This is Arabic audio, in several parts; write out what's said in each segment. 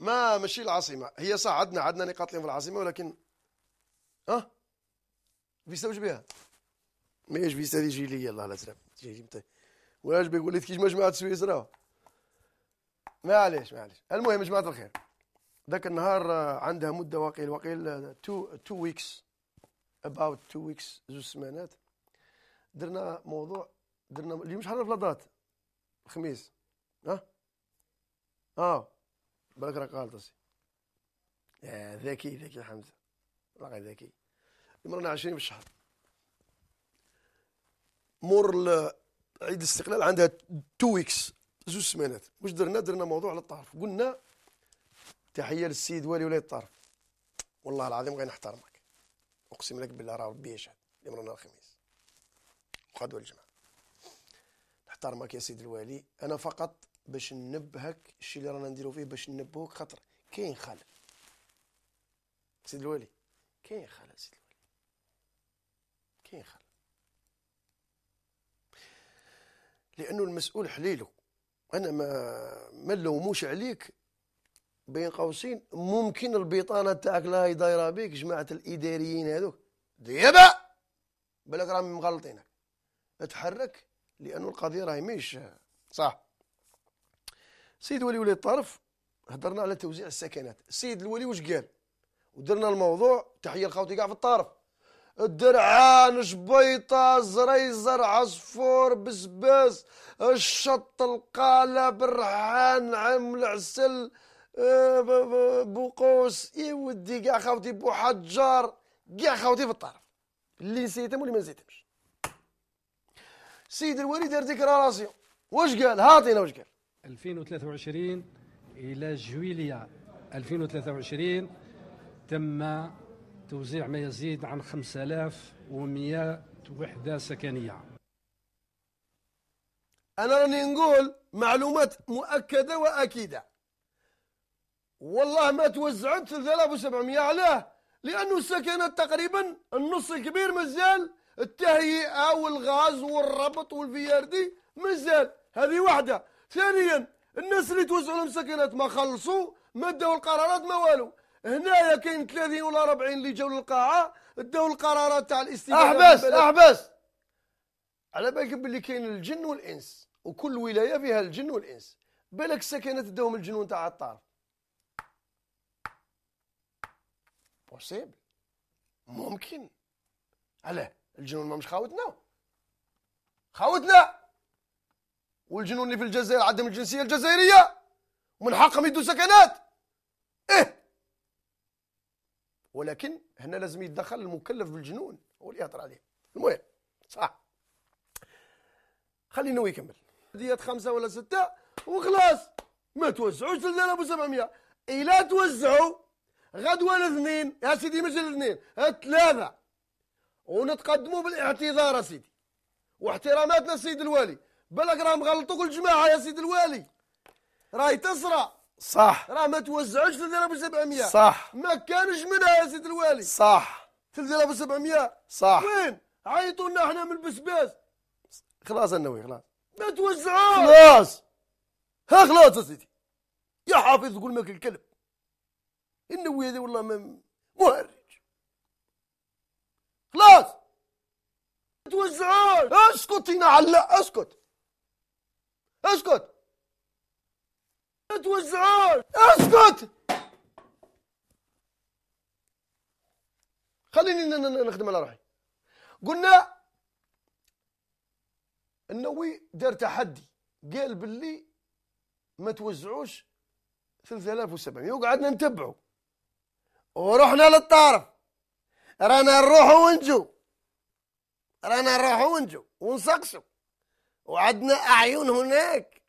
ما ماشي العاصمه هي صح عندنا عندنا نقاط لهم في العاصمه ولكن اه فيستا واش بها ما هيش فيستا هذه جي لي الله لا ترى طيب. واش متى ولاش بيقول لك كيش مجموعه سويسرا معليش معليش المهم يا جماعه الخير ذاك النهار آه، عندها مده وقيل وقيل آه، تو تو ويكس اباوت تو ويكس زوج سمانات درنا موضوع درنا اليوم شحال في الهضرات الخميس ها اه بالك راه غالطس ذكي ذكي حمزه راه ذكي يمرنا 20 في الشهر مور عيد الاستقلال عندها تو ويكس زوج سمانات واش درنا درنا موضوع على الطرف قلنا تحيه للسيد والي ولايه الطرف والله العظيم نحترمك اقسم لك بالله راه ربي يشهد يمرنا الخميس وغدوه الجمعه نحترمك يا سيد الوالي انا فقط باش ننبهك الشيء اللي رانا نديرو فيه باش ننبهوك خاطر كاين خلل سيد الوالي كاين خلل سيد الوالي كاين خلل لانه المسؤول حليله انا ما ما نلوموش عليك بين قوسين ممكن البطانه تاعك لا دايره بيك جماعه الاداريين هذوك ديابه بلاك راهم مغلطينك اتحرك لانه القضيه راهي مش صح سيد ولي ولي الطرف هضرنا على توزيع السكنات سيد الولي واش قال ودرنا الموضوع تحيه لخوتي كاع في الطرف الدرعان شبيطة زريزر عصفور بسباس الشط القالب الرحان عم العسل آه، بوقوس يا ودي كاع خوتي بوحجار كاع خوتي في الطرف اللي نسيتهم واللي ما نسيتهمش سيد الولي دار ديكلاراسيون واش قال هاتينا واش قال 2023 إلى جويلية 2023 تم توزيع ما يزيد عن 5100 وحدة سكنية أنا راني نقول معلومات مؤكدة وأكيدة والله ما توزعت 3700 علاه لأنه السكنة تقريبا النص الكبير مازال التهيئة والغاز والربط والفياردي مازال هذه واحدة ثانيا الناس اللي توزعوا لهم سكنات ما خلصوا ما داو القرارات ما والو هنايا كاين 30 ولا 40 اللي جاو للقاعه داو القرارات تاع الاستفاده احبس احبس على بالك باللي كاين الجن والانس وكل ولايه فيها الجن والانس بالك السكنات داوهم الجنون تاع الطار بوسيبل ممكن علاه الجنون ما مش خاوتنا خاوتنا والجنون اللي في الجزائر عندهم الجنسيه الجزائريه ومن حقهم يدوا سكنات ايه ولكن هنا لازم يتدخل المكلف بالجنون هو اللي يهضر عليه المهم صح خلينا يكمل ديات خمسه ولا سته وخلاص ما توزعوش 3700 الا توزعوا غدوه الاثنين يا سيدي مش الاثنين الثلاثه ونتقدموا بالاعتذار سيدي واحتراماتنا السيد الوالي بالك راهم غلطوا كل جماعه يا سيد الوالي راهي تسرى صح راه ما توزعوش 3700 صح ما كانش منها يا سيد الوالي صح 3700 صح وين عيطوا لنا احنا من البسباس خلاص النووي خلاص ما توزعوش خلاص ها خلاص يا سيدي يا حافظ قول ماك الكلب النووي هذا والله ما مهرج خلاص ما توزعوش اسكت هنا على اسكت اسكت ما توزعوش اسكت خليني نخدم على روحي قلنا النووي دار تحدي قال باللي ما توزعوش 3700 وقعدنا نتبعوا ورحنا للطرف رانا نروحوا ونجو رانا نروحوا ونجو ونسقسوا وعندنا اعين هناك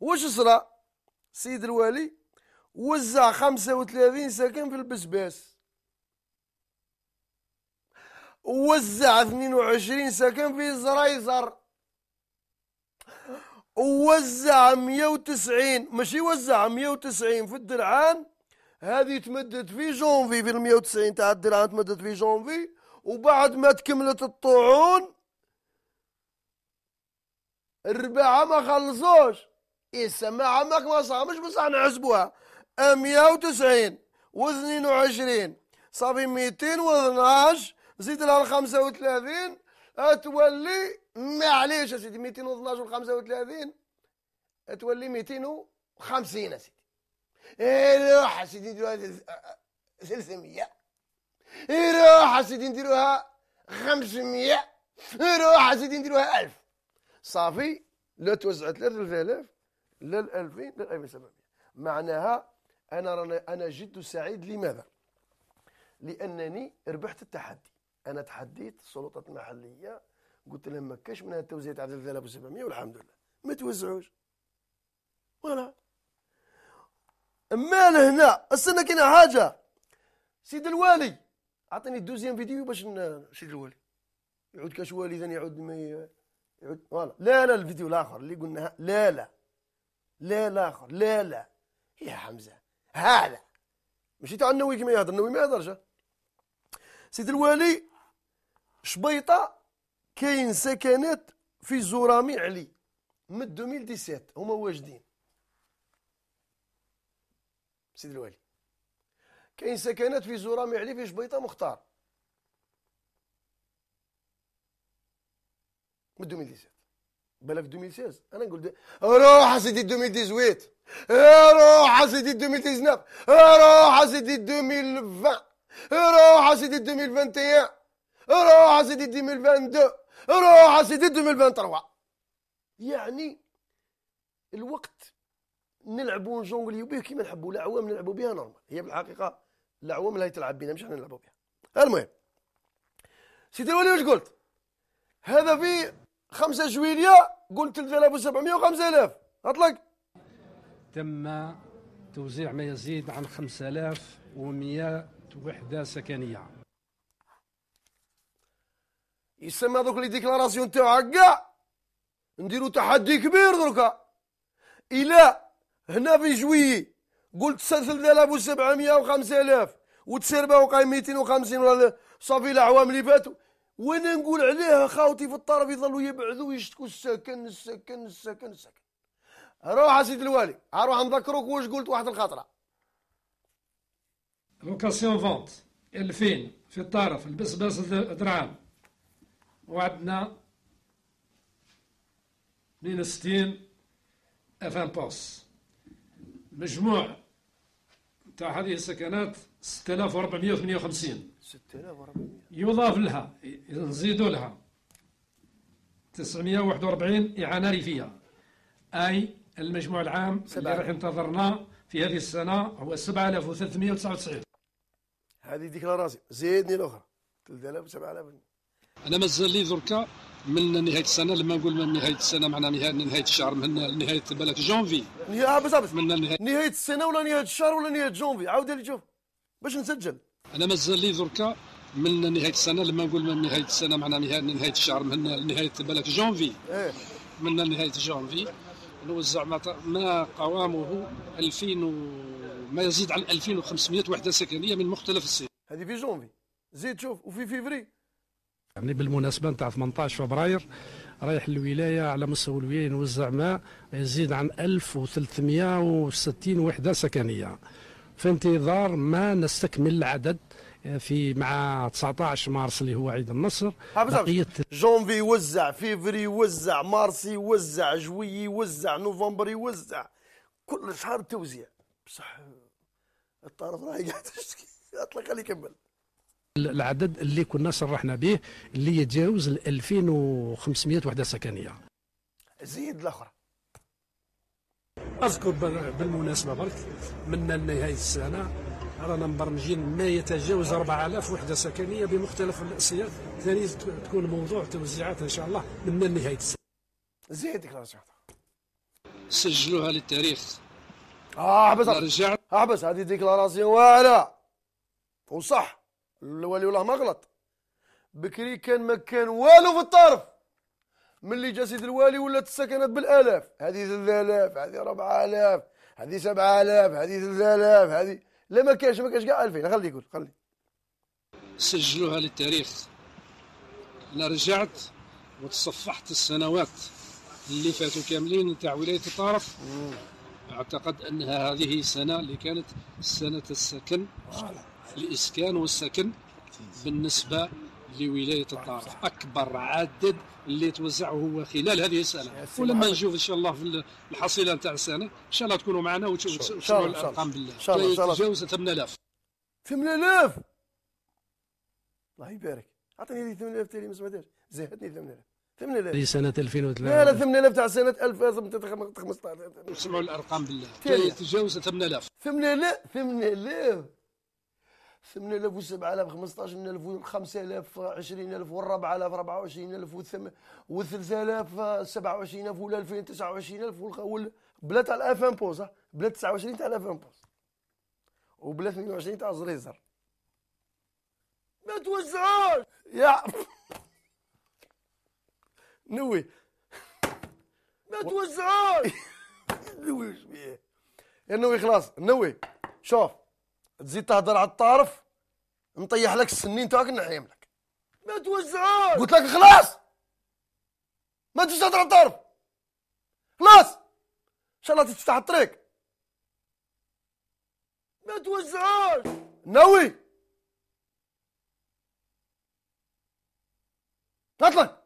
واش صرا سيد الوالي وزع 35 ساكن في البسباس وزع 22 ساكن في زرايزر وزع 190 ماشي وزع 190 في الدرعان هذه تمدت في جونفي في ال 190 تاع الدرعان تمدت في جونفي وبعد ما تكملت الطاعون ربعها ما خلصوش إيه، السماعة عمرك ما صامش بصح نحسبوها 190 و22 صافي 212 زيد لها 35 تولي معليش يا سيدي 212 و 35 تولي 250 يا سيدي إيه، روح يا سيدي نديروها 300 إيه، روح يا سيدي نديروها 500 روح يا سيدي نديروها 1000 صافي لا توزعت لا 3000 لا 2000 لا 2700 معناها انا راني انا جد سعيد لماذا؟ لانني ربحت التحدي انا تحديت السلطات المحليه قلت لهم ما كاش من التوزيع تاع 3700 والحمد لله ما توزعوش فوالا اما لهنا استنى كاين حاجه سيد الوالي اعطيني الدوزيام فيديو باش سيد الوالي يعود كاش والي ثاني يعود مي يعود ولا لا لا الفيديو الاخر اللي قلنا لا لا لا الاخر لا لا يا حمزه هذا ماشي تاع النووي كما يهضر النووي ما يهضرش سيد الوالي شبيطه كاين سكنات في زورامي علي من 2017 هما واجدين سيد الوالي كاين سكنات في زورامي علي في شبيطه مختار من 2017 بالك 2016 انا نقول روح سيدي 2018 روح سيدي 2019 روح سيدي 2020 روح سيدي 2021 روح سيدي 2022 روح سيدي 2023 يعني الوقت نلعبوا نجونغليو به كيما نحبوا لا عوام نلعبوا بها نورمال هي بالحقيقه لا عوام اللي تلعب بينا مش احنا نلعبوا بها المهم سيدي الولي واش قلت هذا في 5 جويليه قلت 3000 و700 5000 اطلق تم توزيع ما يزيد عن 5100 وحده سكنيه يسمى دوك لي ديكلاراسيون تاعها كاع نديرو تحدي كبير دركا الى هنا في جويي قلت 3700 و5000 وتسربه وقع 250 ولا صافي الاعوام اللي فاتوا وانا نقول عليها خاوتي في الطرف يظلوا يبعدوا ويشتكوا السكن السكن السكن السكن روح سيد الوالي اروح نذكروك واش قلت واحد الخطره لوكاسيون فونت 2000 في الطرف البسباس درعام وعندنا 62 اف ان بوس مجموع تاع هذه السكنات 6458 6400 يضاف لها نزيدوا لها 941 إعانة ريفية أي المجموع العام اللي راح انتظرنا في هذه السنة هو 7399 هذه ذكرى راسي زيدني الأخرى 3000 7000 أنا مازال لي دركا من نهايه السنه لما نقول من نهايه السنه معنا نهايه نهايه الشهر من نهايه بالك جونفي آه، من نهايه نهايه السنه ولا نهايه الشهر ولا نهايه جونفي عاود لي شوف باش نسجل انا مازال لي دركا من نهايه السنه لما نقول من نهايه السنه معنا نهايه الشهر من نهايه بالك جونفي إيه. من نهايه جونفي نوزع ما قوامه 2000 و... ما يزيد عن 2500 وحده سكنيه من مختلف السن هذه في جونفي زيد شوف وفي فيفري يعني بالمناسبه نتاع 18 فبراير رايح الولايه على مستوى الولايه نوزع ما يزيد عن 1360 وحده سكنيه في انتظار ما نستكمل العدد آه، في مع 19 مارس اللي هو عيد النصر بقية جونفي وزع فيفري وزع مارس وزع جوي وزع نوفمبر وزع كل شهر توزيع بصح الطرف راهي قاعد تشتكي اطلق خليه يكمل العدد اللي كنا صرحنا به اللي يتجاوز ال 2500 وحده سكنيه زيد الاخر اذكر بالمناسبه برك من نهايه السنه رانا مبرمجين ما يتجاوز 4000 وحده سكنيه بمختلف الصيغ ثاني تكون موضوع توزيعات ان شاء الله من نهايه السنه. زيدك رجعت. سجلوها للتاريخ. اه احبس رجع احبس هذه ديكلاراسيون واعره وصح الولي والله ما غلط بكري كان ما كان والو في الطرف ملي جا سيد الوالي ولات السكنات بالالاف هذه 3000 هذه 4000 هذه 7000 هذه 3000 هذه لا ما كاش ما كاش كاع 2000 خلي يقول خلي سجلوها للتاريخ لا رجعت وتصفحت السنوات اللي فاتوا كاملين نتاع ولايه الطرف اعتقد انها هذه السنه اللي كانت سنه السكن الاسكان والسكن بالنسبه لولايه الدار اكبر عدد اللي توزع هو خلال هذه السنه ولما نشوف ان شاء الله في الحصيله نتاع السنه ان شاء الله تكونوا معنا وتشوفوا الارقام بالله ان شاء الله تجاوز 8000 8000 الله يبارك اعطيني 8000 تالي ما سمعتهاش زهدني 8000 8000 هذه سنة 2003 لا لا 8000 تاع سنة 2015 سمعوا الأرقام بالله تجاوز 8000 8000 8000 8000 و7000 15000 و5000 20000 و4000 24000 و3000 27000 ولا 2000 29000 وال بلا تاع الاف بوز بلا 29 تاع الاف بوز وبلا 28 تاع زريزر ما توزعوش يا نوي ما توزعوش نوي شبيه يا نوي خلاص نوي شوف تزيد تهضر على الطرف نطيح لك السنين تاعك نحيم لك ما توزعوش قلت لك خلاص ما تجيش تهضر على الطرف خلاص ان شاء الله تفتح الطريق ما توزعوش ناوي اطلق